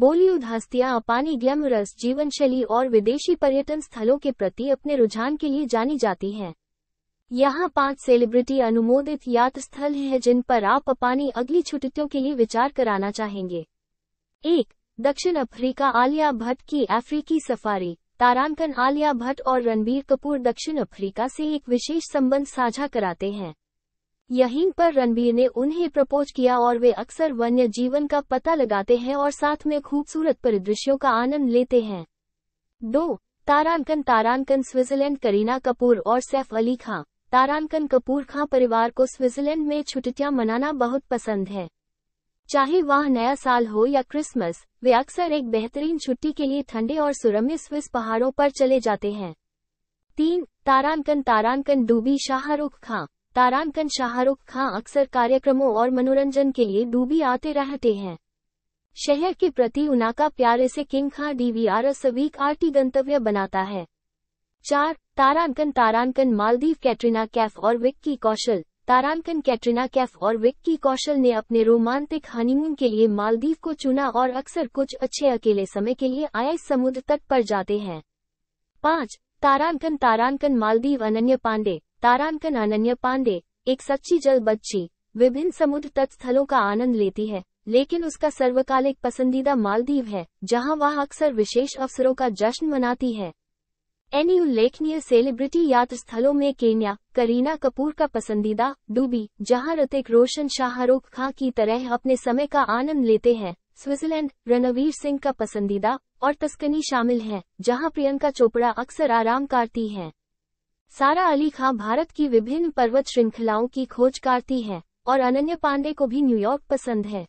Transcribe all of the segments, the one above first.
बॉलीवुड हस्तियां अपानी ग्लैमरस जीवनशैली और विदेशी पर्यटन स्थलों के प्रति अपने रुझान के लिए जानी जाती हैं यहाँ पांच सेलिब्रिटी अनुमोदित यात स्थल हैं जिन पर आप अपानी अगली छुट्टियों के लिए विचार कराना चाहेंगे एक दक्षिण अफ्रीका आलिया भट्ट की अफ्रीकी सफारी तारांकन आलिया भट्ट और रणबीर कपूर दक्षिण अफ्रीका से एक विशेष संबंध साझा कराते हैं यहीं पर रणबीर ने उन्हें प्रपोज किया और वे अक्सर वन्य जीवन का पता लगाते हैं और साथ में खूबसूरत परिदृश्यों का आनंद लेते हैं दो तारांकन तारांकन स्विट्जरलैंड करीना कपूर और सैफ अली खां तारांकन कपूर खां परिवार को स्विट्जरलैंड में छुट्टियां मनाना बहुत पसंद है चाहे वह नया साल हो या क्रिसमस वे अक्सर एक बेहतरीन छुट्टी के लिए ठंडे और सुरम्य स्विस पहाड़ों पर चले जाते हैं तीन तारांकन तारांकन डूबी शाहरुख खां तारानकन शाहरुख खां अक्सर कार्यक्रमों और मनोरंजन के लिए डूबी आते रहते हैं शहर के प्रति उनाका प्यार इसे किंग खां डीवीआर सवीक आरटी गंतव्य बनाता है चार तारानकन तारानकन मालदीव कैटरीना कैफ और विक्की कौशल तारानकन कैटरीना कैफ और विक्की कौशल ने अपने रोमांटिक हनीमून के लिए मालदीव को चुना और अक्सर कुछ अच्छे अकेले समय के लिए आए समुद्र तट पर जाते हैं पाँच तारानकन तारानकन मालदीव अनन्य पांडे तारांकन अनन्य पांडे एक सच्ची जल बच्ची विभिन्न समुद्र तट स्थलों का आनंद लेती है लेकिन उसका सर्वकालिक पसंदीदा मालदीव है जहां वह अक्सर विशेष अवसरों का जश्न मनाती है एनी उल्लेखनीय सेलिब्रिटी यात्रा स्थलों में केन्या करीना कपूर का पसंदीदा डूबी जहां ऋतिक रोशन शाहरुख खां की तरह अपने समय का आनंद लेते हैं स्विट्जरलैंड रणवीर सिंह का पसंदीदा और तस्कनी शामिल है जहां प्रियंका चोपड़ा अक्सर आराम करती हैं सारा अली खां भारत की विभिन्न पर्वत श्रृंखलाओं की खोज करती हैं और अनन्या पांडे को भी न्यूयॉर्क पसंद है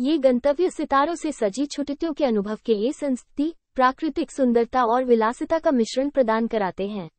ये गंतव्य सितारों से सजी छुट्टियों के अनुभव के ये संस्कृति प्राकृतिक सुंदरता और विलासिता का मिश्रण प्रदान कराते हैं